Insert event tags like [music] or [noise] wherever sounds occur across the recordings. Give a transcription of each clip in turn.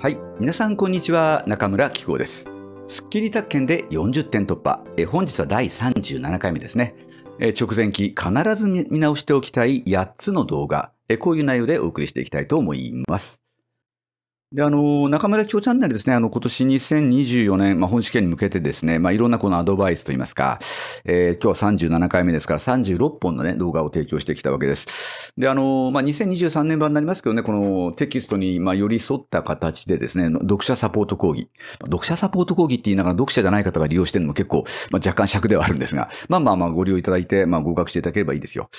はい。皆さん、こんにちは。中村紀子です。スッキリ宅建で40点突破。え本日は第37回目ですね。え直前期、必ず見直しておきたい8つの動画え。こういう内容でお送りしていきたいと思います。であの中村京チャンネルですね、あの今年2024年、まあ、本試験に向けてですね、まあ、いろんなこのアドバイスといいますか、えー、今日は37回目ですから、36本の、ね、動画を提供してきたわけです。で、あのまあ、2023年版になりますけどね、このテキストにまあ寄り添った形でですね、読者サポート講義、読者サポート講義って言いながら、読者じゃない方が利用してるのも結構、まあ、若干尺ではあるんですが、まあまあまあ、ご利用いただいて、まあ、合格していただければいいですよ。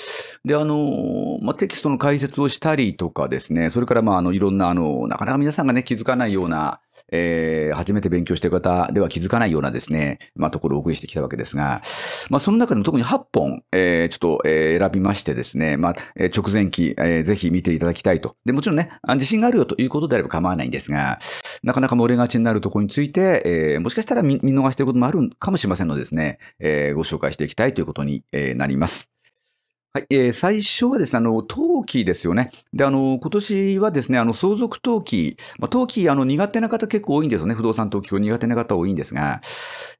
で、あのまあ、テキストの解説をしたりとかですね、それからまああのいろんなあの、なかなか皆さんさんがね、気づかないような、えー、初めて勉強してる方では気づかないようなですね、まあ、ところをお送りしてきたわけですが、まあ、その中でも特に8本、えー、ちょっと、えー、選びましてですね、まあ、え直前期、えー、ぜひ見ていただきたいと。で、もちろんね、自信があるよということであれば構わないんですが、なかなか漏れがちになるところについて、えー、もしかしたら見逃していることもあるかもしれませんのでですね、えご紹介していきたいということに、えなります。はいえー、最初はですね、あの、登記ですよね。で、あの、今年はですね、あの、相続登記、まあ、登記、あの、苦手な方結構多いんですよね。不動産登記を苦手な方多いんですが、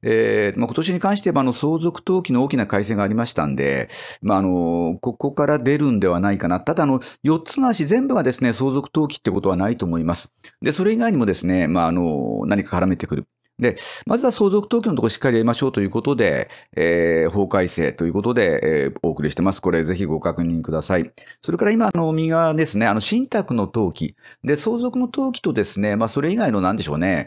えー、まあ、今年に関しては、あの、相続登記の大きな改正がありましたんで、まあ、あの、ここから出るんではないかな。ただ、あの、4つの足全部がですね、相続登記ってことはないと思います。で、それ以外にもですね、まあ、あの、何か絡めてくる。で、まずは相続登記のところしっかりやりましょうということで、えー、法改正ということで、えー、お送りしてます。これぜひご確認ください。それから今、あの、右側ですね、あの、信託の登記。で、相続の登記とですね、まあ、それ以外のなんでしょうね、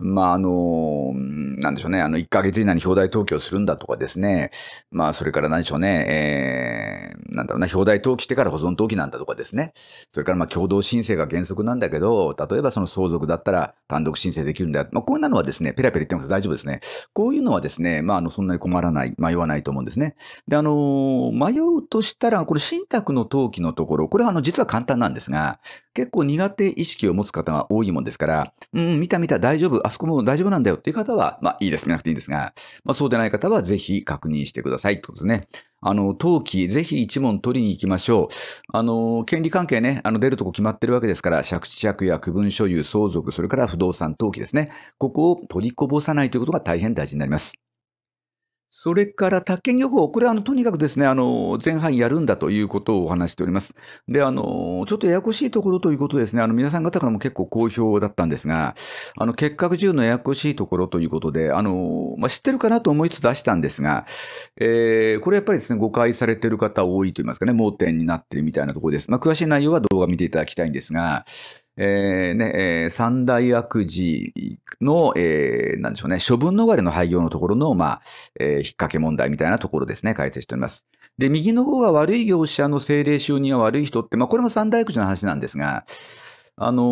まあ、あの、なんでしょうね、あの、1ヶ月以内に表題登記をするんだとかですね、まあ、それから何でしょうね、えー、なんだろうな、表題登記してから保存登記なんだとかですね、それからまあ、共同申請が原則なんだけど、例えばその相続だったら単独申請できるんだ。まあ、こんなのはですね、ペラペラ言ってます大丈夫ですね。こういうのはですね、まあ、あの、そんなに困らない、迷わないと思うんですね。で、あの、迷うとしたら、これ、信託の登記のところ、これはあの、実は簡単なんですが、結構苦手意識を持つ方が多いもんですから、うん、見た見た、大丈夫、あそこも大丈夫なんだよっていう方は、まあいいです、見なくていいんですが、まあそうでない方はぜひ確認してくださいってことですね。あの、登記、ぜひ一問取りに行きましょう。あの、権利関係ね、あの、出るとこ決まってるわけですから、借地借や区分所有、相続、それから不動産登記ですね。ここを取りこぼさないということが大変大事になります。それから宅建業法、これはあのとにかくですねあの前半やるんだということをお話しております。であのちょっとややこしいところということですね、あの皆さん方からも結構好評だったんですが、あの結核中のややこしいところということで、あのまあ、知ってるかなと思いつつ出したんですが、えー、これやっぱりですね誤解されてる方多いと言いますかね、盲点になってるみたいなところです。まあ、詳しい内容は動画見ていただきたいんですが、えーねえー、三大悪事の、えー、なんでしょうね、処分逃れの廃業のところの、まあえー、引っ掛け問題みたいなところですね、解説しております。で、右の方が悪い業者の政令収入は悪い人って、まあ、これも三大悪事の話なんですが、あの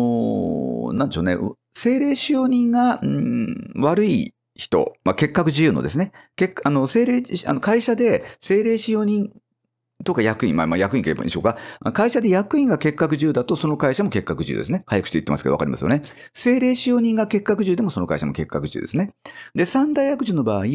ー、なんでしょうね、政令使用人が、うん、悪い人、まあ、結核自由のですね、結あの政令あの会社で政令使用人とか役員、まあ、まあ役員が言えばいいでしょうか。会社で役員が結核1だと、その会社も結核1ですね。早口言ってますけどわかりますよね。政令使用人が結核1でも、その会社も結核1ですね。で、三大悪事の場合、え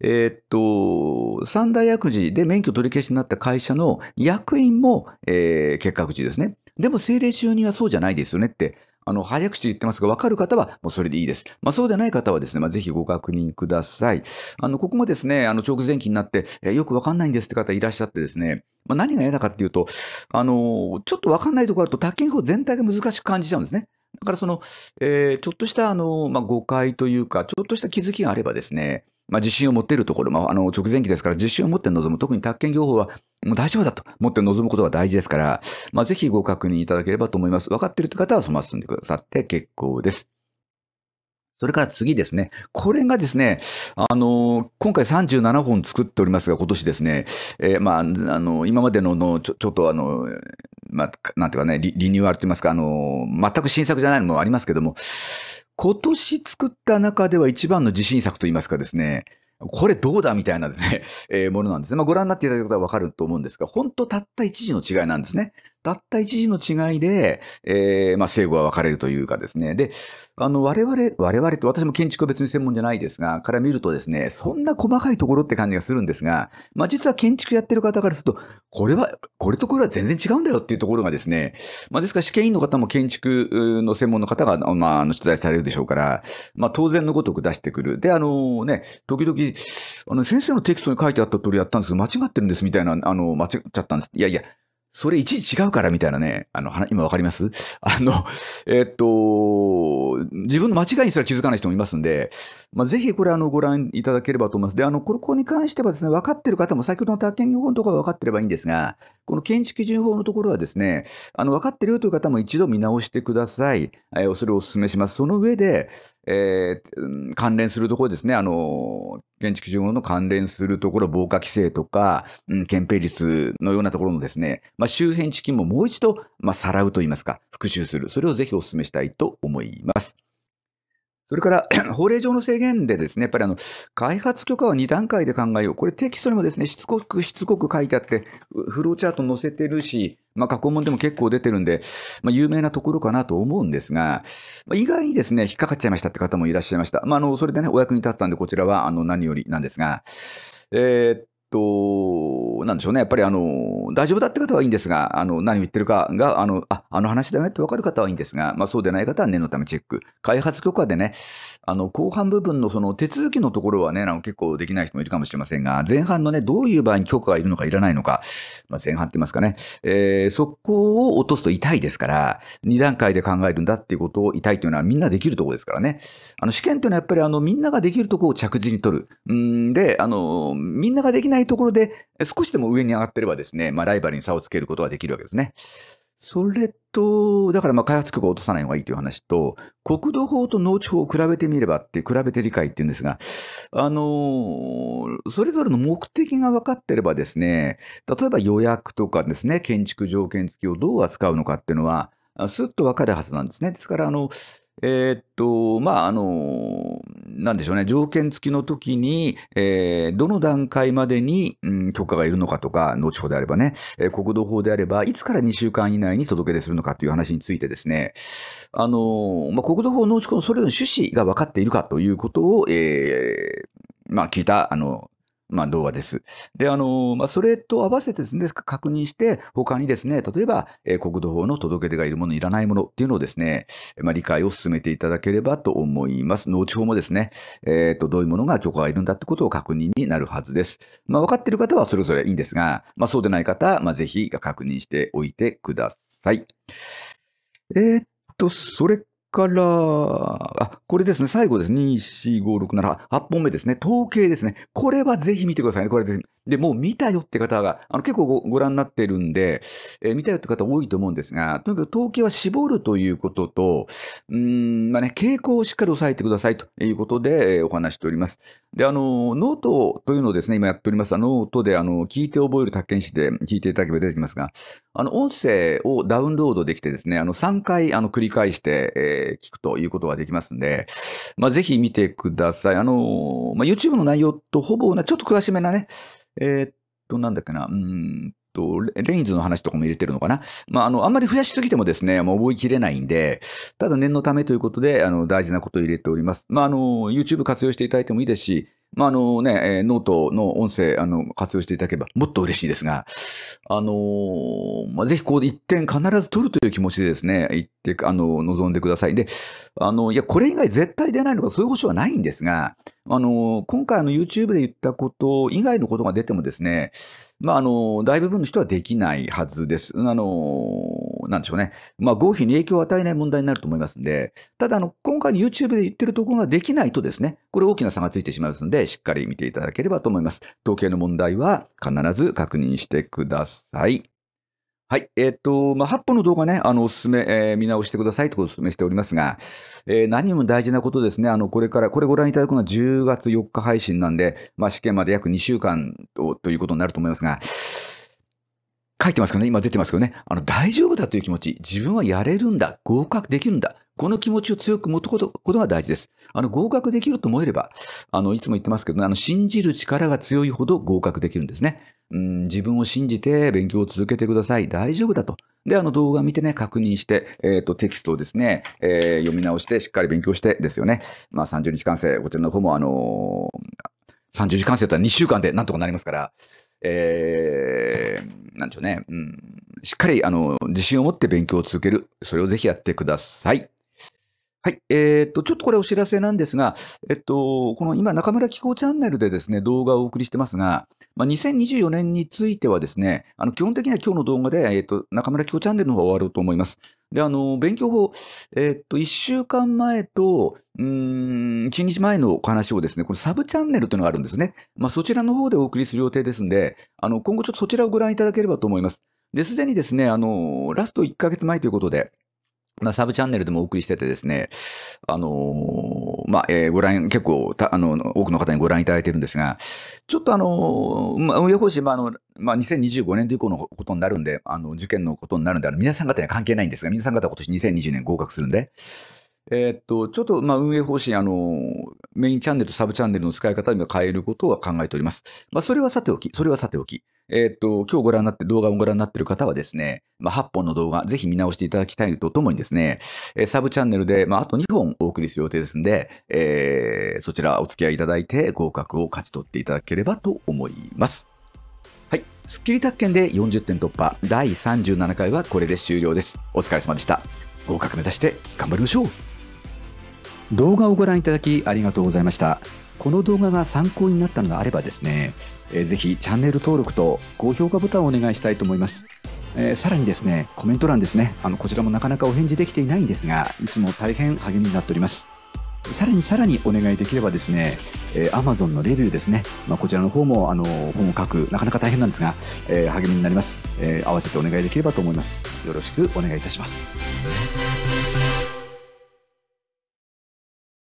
ー、っと、三大悪事で免許取り消しになった会社の役員も、えー、結核1ですね。でも政令使用人はそうじゃないですよねって、あの、早口言ってますが、わかる方はもうそれでいいです。まあ、そうでない方はですね、まあ、ぜひご確認ください。あの、ここもですね、あの、直前期になって、えよくわかんないんですって方いらっしゃってですね、まあ、何が嫌だかっていうと、あの、ちょっとわかんないところあると、他県法全体が難しく感じちゃうんですね。だからその、えー、ちょっとしたあの、まあ、誤解というか、ちょっとした気づきがあればですね、まあ、自信を持っているところ、まあ、あの直前期ですから、自信を持って臨む、特に宅建業法はもう大丈夫だと思って臨むことが大事ですから、まあ、ぜひご確認いただければと思います。分かっているという方は、そのまま進んでくださって結構です。それから次ですね。これがですね、あの、今回37本作っておりますが、今年ですね、えー、まあ、あの、今までののちょ、ちょっとあの、まあ、なんていうかねリ、リニューアルと言いますか、あの、全く新作じゃないのもありますけども、今年作った中では一番の自信作といいますかですね、これどうだみたいなですね、えー、ものなんですね。まあ、ご覧になっていただいた方はわかると思うんですが、本当たった1時の違いなんですね。たった一時の違いで、えー、まあ、正誤は分かれるというかですね。で、あの、我々、我々って私も建築は別に専門じゃないですが、から見るとですね、そんな細かいところって感じがするんですが、まあ、実は建築やってる方からすると、これは、これとこれは全然違うんだよっていうところがですね、まあ、ですから試験員の方も建築の専門の方が、まあ、あの、出題されるでしょうから、まあ、当然のごとく出してくる。で、あのね、時々、あの、先生のテキストに書いてあった通りやったんですけど、間違ってるんですみたいな、あの、間違っちゃったんです。いやいや、それ一時違うからみたいなね、あの、今わかりますあの、えっと、自分の間違いにすら気づかない人もいますんで、まあ、ぜひこれあのご覧いただければと思います。で、あの、ここに関してはですね、分かってる方も、先ほどの宅建法のところは分かってればいいんですが、この建築基準法のところはですね、あの、分かってるという方も一度見直してください。えー、それをお勧めします。その上で、えー、関連するところですね、あの、現地基準法の関連するところ、防火規制とか、うん、憲兵率のようなところのですね、まあ、周辺地金ももう一度、まあ、さらうといいますか、復習する、それをぜひお勧めしたいと思います。それから [clears throat] 法令上の制限で、ですねやっぱりあの開発許可は2段階で考えよう、これテキストにもですねしつこくしつこく書いてあって、フローチャート載せてるし、まあ、過去問でも結構出てるんで、まあ、有名なところかなと思うんですが、まあ、意外にですね引っかかっちゃいましたって方もいらっしゃいました、まあ、あのそれでねお役に立ったんで、こちらはあの何よりなんですが。えー、と、なんでしょうね、やっぱりあの大丈夫だって方はいいんですが、あの何を言ってるかが、あのああの話だよねって分かる方はいいんですが、まあ、そうでない方は念のためチェック。開発許可でね、あの後半部分のその手続きのところはね、あの結構できない人もいるかもしれませんが、前半のね、どういう場合に許可がいるのかいらないのか、まあ、前半って言いますかね、えー、そこを落とすと痛いですから、2段階で考えるんだっていうことを痛いというのはみんなできるところですからね。あの試験というのはやっぱりあのみんなができるところを着実に取る。うんであの、みんなができないところで少しでも上に上がってればですね、まあ、ライバルに差をつけることができるわけですね。それと、だからまあ開発局を落とさない方がいいという話と、国土法と農地法を比べてみればって、比べて理解っていうんですが、あのそれぞれの目的が分かってればですね、例えば予約とかですね、建築条件付きをどう扱うのかっていうのは、すっと分かるはずなんですね。ですから、あの、えー、っと、まあ、あの、なんでしょうね、条件付きの時に、えー、どの段階までに、うん、許可がいるのかとか、農地法であればね、えー、国土法であれば、いつから2週間以内に届け出するのかという話についてですね、あの、まあ、国土法、農地法のそれぞれの趣旨が分かっているかということを、えー、まあ、聞いた、あの、まあ、動画です。で、あの、まあ、それと合わせてですね、確認して、他にですね、例えば、え国土法の届け出がいるもの、いらないものっていうのをですね、まあ、理解を進めていただければと思います。農地法もですね、えっ、ー、と、どういうものが許可がいるんだってことを確認になるはずです。まあ、分かっている方はそれぞれいいんですが、まあ、そうでない方、まあ、ぜひ確認しておいてください。えっ、と、それから、あ、これですね、最後です。2、4、5、6、7、8本目ですね。統計ですね。これはぜひ見てくださいね。これぜひ。で、もう見たよって方が、あの結構ご覧になってるんで、えー、見たよって方多いと思うんですが、とにかく統計は絞るということと、うん、まあね、傾向をしっかり押さえてくださいということで、えお話しております。で、あの、ノートというのをですね、今やっております。ノートで、あの、聞いて覚える宅建士で聞いていただければ出てきますが、あの、音声をダウンロードできてですね、あの、3回、あの、繰り返して、えー、聞くということができますんで、で、まあ、ぜひ見てください。あの、まあ、YouTube の内容とほぼな、ちょっと詳しめなね、えー、っと、なんだっけな、うんと、レインズの話とかも入れてるのかな。まあ、あの、あんまり増やしすぎてもですね、もう覚えきれないんで、ただ念のためということで、あの、大事なことを入れております。まあ、あの、YouTube 活用していただいてもいいですし、まあ、あのね、ノートの音声、あの、活用していただければもっと嬉しいですが、あのー、まあ、ぜひこう一点必ず取るという気持ちでですね、って、あの、望んでください。で、あの、いや、これ以外絶対出ないのか、そういう保証はないんですが、あのー、今回の YouTube で言ったこと以外のことが出てもですね、まあ、あの、大部分の人はできないはずです。あの、なんでしょうね。まあ、合否に影響を与えない問題になると思いますんで、ただ、あの、今回の YouTube で言ってるところができないとですね、これ大きな差がついてしまいますので、しっかり見ていただければと思います。統計の問題は必ず確認してください。はい。えっ、ー、と、まあ、8本の動画ね、あの、おすすめ、えー、見直してくださいとお勧めしておりますが、えー、何よりも大事なことですね。あの、これから、これご覧いただくのは10月4日配信なんで、まあ、試験まで約2週間とということになると思いますが、書いてますかね今出てますけどね。あの、大丈夫だという気持ち。自分はやれるんだ。合格できるんだ。この気持ちを強く持つことことが大事です。あの合格できると思えれば、あのいつも言ってますけど、ね、あの信じる力が強いほど合格できるんですね。うん、自分を信じて勉強を続けてください。大丈夫だと。で、あの動画見てね、確認して、えっ、ー、と、テキストをですね、えー、読み直して、しっかり勉強してですよね。まあ、30日完成、こちらの方も、あのー、30日完成だったら2週間でなんとかなりますから、えー、なんでしょうね、うん、しっかり、あの、自信を持って勉強を続ける。それをぜひやってください。はい。えっ、ー、と、ちょっとこれお知らせなんですが、えっと、この今、中村気候チャンネルでですね、動画をお送りしてますが、まあ、2024年についてはですね、あの基本的には今日の動画で、えっと、中村気候チャンネルの方終わろうと思います。で、あの、勉強法、えっと、1週間前と、うん、1日前のお話をですね、これサブチャンネルというのがあるんですね。まあ、そちらの方でお送りする予定ですんで、あの、今後ちょっとそちらをご覧いただければと思います。で、すでにですね、あの、ラスト1ヶ月前ということで、まあ、サブチャンネルでもお送りしててですね、あのー、まあ、えー、ご覧、結構あの、多くの方にご覧いただいてるんですが、ちょっとあのー、まあ、運営方針、まあ、あの、まあ、2025年度以降のことになるんで、あの、受験のことになるんで、あの皆さん方には関係ないんですが、皆さん方は今年2020年合格するんで、えー、っと、ちょっと、まあ、運営方針、あの、メインチャンネルとサブチャンネルの使い方には変えることは考えております。まあ、それはさておき、それはさておき、えー、っと、今日ご覧になって、動画をご覧になっている方はですね、まあ、8本の動画、ぜひ見直していただきたいとともにですね、えサブチャンネルで、まあ、あと2本お送りする予定ですんで、えー、そちらお付き合いいただいて、合格を勝ち取っていただければと思います。はい。スッキリ宅建で40点突破、第37回はこれで終了です。お疲れ様でした。合格目指して頑張りましょう動画をご覧いただきありがとうございました。この動画が参考になったのがあればですね、えー、ぜひチャンネル登録と高評価ボタンをお願いしたいと思います。えー、さらにですね、コメント欄ですね、あのこちらもなかなかお返事できていないんですが、いつも大変励みになっております。さらにさらにお願いできればですね、えー、Amazon のレビューですね、まあ、こちらの方もあの本を書く、なかなか大変なんですが、えー、励みになります、えー、合わせてお願いできればと思います。よろしくお願いいたします。